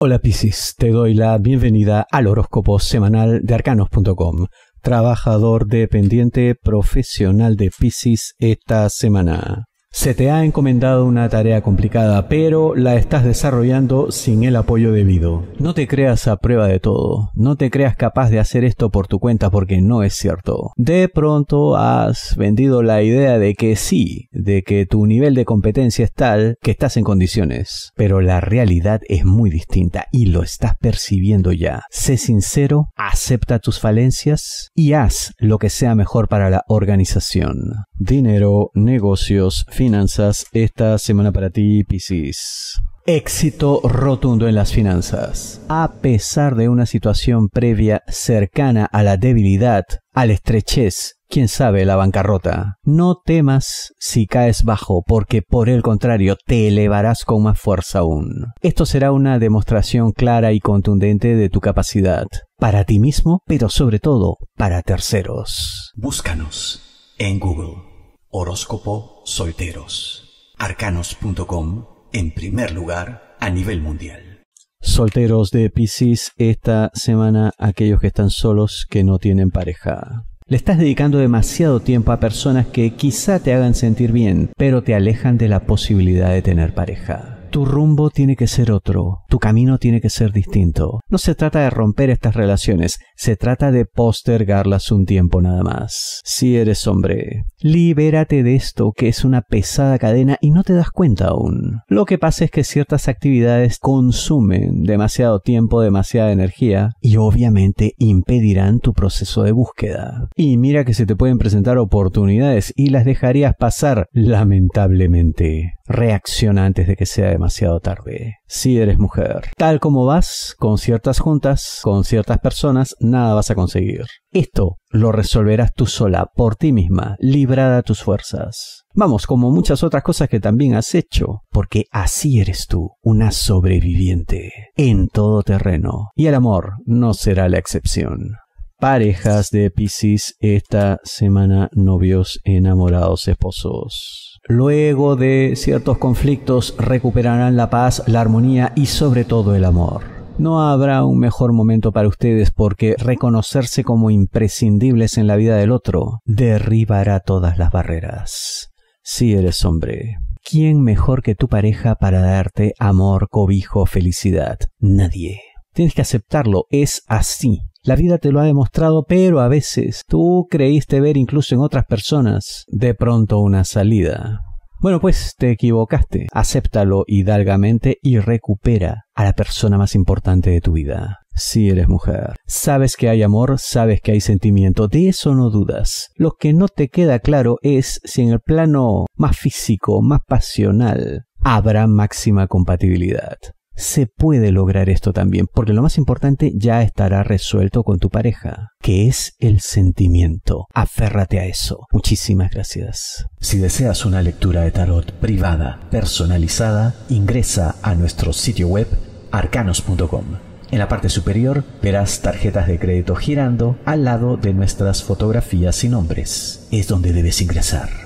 Hola Piscis, te doy la bienvenida al horóscopo semanal de arcanos.com. Trabajador dependiente profesional de Piscis esta semana. Se te ha encomendado una tarea complicada, pero la estás desarrollando sin el apoyo debido. No te creas a prueba de todo, no te creas capaz de hacer esto por tu cuenta porque no es cierto. De pronto has vendido la idea de que sí, de que tu nivel de competencia es tal que estás en condiciones, pero la realidad es muy distinta y lo estás percibiendo ya. Sé sincero, acepta tus falencias y haz lo que sea mejor para la organización. Dinero, negocios, finanzas esta semana para ti, Piscis. Éxito rotundo en las finanzas. A pesar de una situación previa cercana a la debilidad, a la estrechez, quién sabe, la bancarrota. No temas si caes bajo, porque por el contrario te elevarás con más fuerza aún. Esto será una demostración clara y contundente de tu capacidad, para ti mismo, pero sobre todo para terceros. Búscanos en Google. Horóscopo Solteros. Arcanos.com en primer lugar a nivel mundial. Solteros de Pisces, esta semana aquellos que están solos que no tienen pareja. Le estás dedicando demasiado tiempo a personas que quizá te hagan sentir bien, pero te alejan de la posibilidad de tener pareja. Tu rumbo tiene que ser otro, tu camino tiene que ser distinto. No se trata de romper estas relaciones, se trata de postergarlas un tiempo nada más. Si eres hombre, libérate de esto que es una pesada cadena y no te das cuenta aún. Lo que pasa es que ciertas actividades consumen demasiado tiempo, demasiada energía y obviamente impedirán tu proceso de búsqueda. Y mira que se te pueden presentar oportunidades y las dejarías pasar, lamentablemente reacciona antes de que sea demasiado tarde. Si eres mujer, tal como vas, con ciertas juntas, con ciertas personas, nada vas a conseguir. Esto lo resolverás tú sola, por ti misma, librada tus fuerzas. Vamos, como muchas otras cosas que también has hecho, porque así eres tú, una sobreviviente, en todo terreno. Y el amor no será la excepción parejas de Pisces esta semana, novios, enamorados, esposos. Luego de ciertos conflictos recuperarán la paz, la armonía y sobre todo el amor. No habrá un mejor momento para ustedes porque reconocerse como imprescindibles en la vida del otro derribará todas las barreras. Si eres hombre, ¿quién mejor que tu pareja para darte amor, cobijo, felicidad? Nadie. Tienes que aceptarlo, es así. La vida te lo ha demostrado, pero a veces tú creíste ver incluso en otras personas de pronto una salida. Bueno, pues te equivocaste. Acéptalo hidalgamente y recupera a la persona más importante de tu vida. Si eres mujer, sabes que hay amor, sabes que hay sentimiento, de eso no dudas. Lo que no te queda claro es si en el plano más físico, más pasional, habrá máxima compatibilidad se puede lograr esto también, porque lo más importante ya estará resuelto con tu pareja, que es el sentimiento. Aférrate a eso. Muchísimas gracias. Si deseas una lectura de tarot privada, personalizada, ingresa a nuestro sitio web arcanos.com. En la parte superior verás tarjetas de crédito girando al lado de nuestras fotografías y nombres. Es donde debes ingresar.